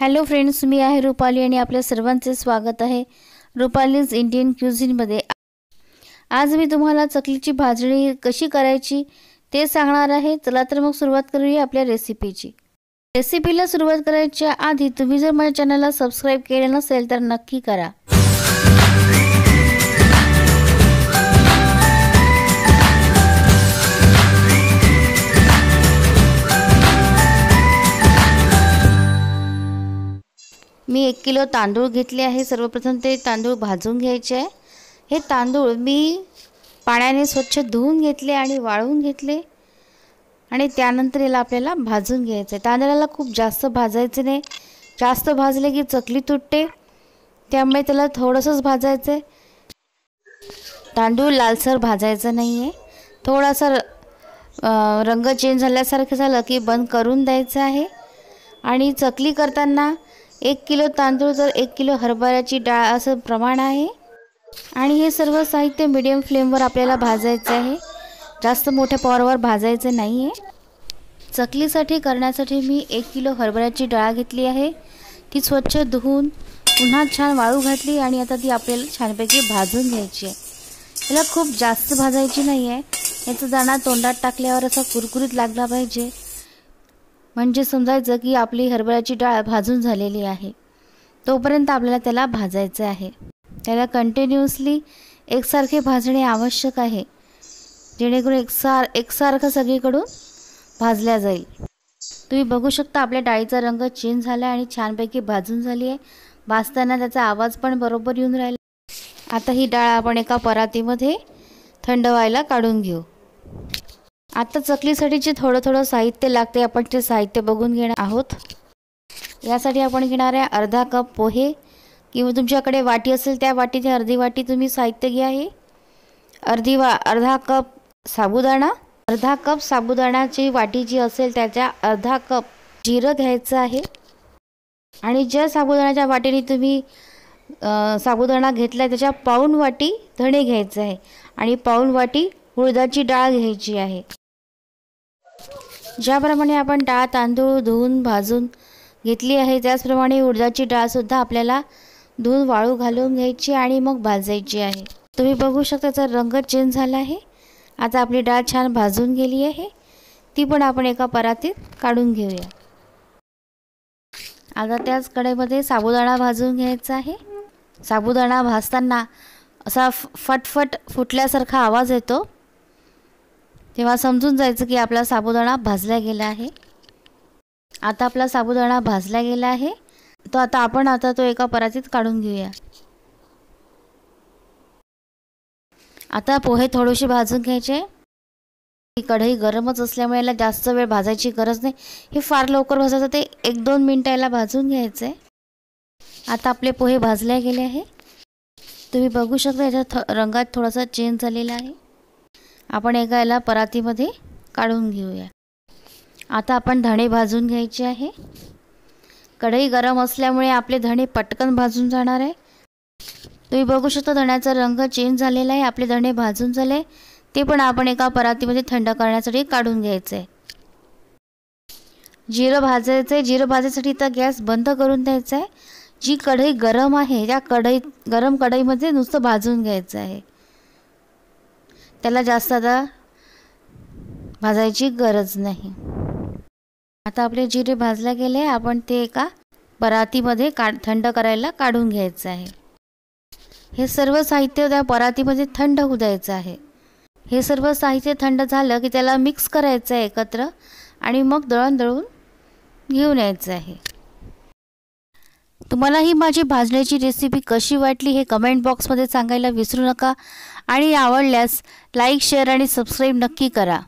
hello friends मी आहे रुपाली आणि आपल्या सर्वांचे स्वागत आहे रुपालीज इंडियन क्युझिनमध्ये आज मी तुम्हाला चकलीची भाजणी कशी करायची ते सांगणार आहे चला तर मग सुरुवात करूया आपल्या रेसिपीची रेसिपीला सुरुवात करायच्या आधी तुम्ही जर माझ्या चॅनलला सबस्क्राईब केले नसेल तर नक्की करा किलो तांदूळ घेतले आहे सर्वप्रथम ते तांदूळ भाजून घ्यायचे आहे हे तांदूळ मी पाण्याने स्वच्छ धुवून घेतले आणि वाळवून घेतले आणि त्यानंतर याला आपल्याला भाजून घ्यायचं आहे तांदळाला खूप जास्त भाजायचे नाही जास्त भाजले की चकली तुटते त्यामुळे त्याला थोडंसंच भाजायचं आहे तांदूळ लालसर भाजायचं नाही आहे थोडासा रंग चेंज झाल्यासारखं झालं की बंद करून द्यायचं आहे आणि चकली करताना एक किलो तांदूळ तर एक किलो हरभऱ्याची डाळ असं प्रमाण आहे आणि हे सर्व साहित्य मीडियम फ्लेमवर आपल्याला भाजायचं आहे जास्त मोठ्या पॉवरवर भाजायचं नाही आहे चकलीसाठी करण्यासाठी मी एक किलो हरभऱ्याची डाळ घेतली आहे ती स्वच्छ धुवून पुन्हा छान वाळू घातली आणि आता ती आपल्याला छानपैकी भाजून घ्यायची आहे याला खूप जास्त भाजायची नाही आहे याचा दाणा तोंडात टाकल्यावर असा कुरकुरीत लागला पाहिजे म्हणजे समजायचं की आपली हरभऱ्याची डाळ भाजून झालेली आहे तोपर्यंत आपल्याला त्याला भाजायचं आहे त्याला कंटिन्युअसली एकसारखे भाजणे आवश्यक आहे जेणेकरून एकसार एकसारखं सगळीकडून भाजल्या जाईल तुम्ही बघू शकता आपल्या डाळीचा रंग चेंज झाला आहे आणि छानपैकी भाजून झाली आहे भाजताना त्याचा आवाज पण बरोबर येऊन राहिला आता ही डाळ आपण एका परातीमध्ये थंड व्हायला काढून घेऊ आता चकलीसाठी जे थोडं थोडं साहित्य लागते आपण ते साहित्य बघून घेणार आहोत यासाठी आपण घेणार आहे अर्धा कप पोहे किंवा तुमच्याकडे वाटी असेल त्या वाटीची अर्धी वाटी तुम्ही साहित्य घ्या आहे अर्धी वा अर्धा कप साबुदाणा अर्धा कप साबुदाणाची वाटी जी असेल त्याच्या अर्धा कप जिरं घ्यायचं आहे आणि ज्या साबुदाण्याच्या वाटीने तुम्ही साबुदाणा घेतला आहे त्याच्या पाऊण वाटी धणे घ्यायचं आहे आणि पाऊण वाटी हुळदाची डाळ घ्यायची आहे ज्याप्रमाणे आपण डाळ तांदूळ धुवून भाजून घेतली आहे त्याचप्रमाणे उडदाची डाळसुद्धा आपल्याला धुवून वाळू घालून घ्यायची आणि मग भाजायची आहे तुम्ही बघू शकता तर रंग चेंज झाला आहे आता आपली डाळ छान भाजून गेली आहे ती पण आपण एका परातीत काढून घेऊया आता त्याच कडेमध्ये साबुदाणा भाजून घ्यायचा आहे साबुदाणा भाजताना असा फटफट फुटल्यासारखा आवाज येतो तेव्हा समजून जायचं की आपला साबुदाणा भाजला गेला आहे आता आपला साबुदाणा भाजला गेला आहे तो आता आपण आता तो एका परातीत काढून घेऊया आता पोहे थोडेसे भाजून घ्यायचे ही कढई गरमच असल्यामुळे याला जास्त वेळ भाजायची गरज नाही हे फार लवकर भाजायचं ते एक दोन मिनटं याला भाजून घ्यायचं आहे आता आपले पोहे भाजले गेले आहे तुम्ही बघू शकता याच्या थ रंगात थोडासा चेंज झालेला आहे आपण एका याला परातीमध्ये काढून घेऊया आता आपण धणे भाजून घ्यायचे आहे कढई गरम असल्यामुळे आपले धणे पटकन भाजून जाणार आहे तुम्ही बघू शकता धण्याचा रंग चेंज झालेला आहे आपले धणे भाजून झाले ते पण आपण एका परातीमध्ये थंड करण्यासाठी काढून घ्यायचं आहे जिरं भाजायचं आहे जिरं भाजायसाठी तर गॅस बंद करून द्यायचा आहे जी कढई गरम आहे त्या कढई गरम कढईमध्ये नुसतं भाजून घ्यायचं आहे त्याला जास्त आता भाजायची गरज नाही आता आपले जिरे भाजले गेले आपण ते एका परातीमध्ये का थंड करायला काढून घ्यायचं आहे हे सर्व साहित्य त्या परातीमध्ये थंड होऊ द्यायचं आहे हे सर्व साहित्य थंड झालं की त्याला मिक्स करायचं आहे एकत्र आणि मग दळण दळून घेऊन यायचं आहे तुम्हाला ही माझी भाजण्याची रेसिपी कशी वाटली हे कमेंट बॉक्समध्ये सांगायला विसरू नका आणि आवडल्यास लाईक शेअर आणि सबस्क्राईब नक्की करा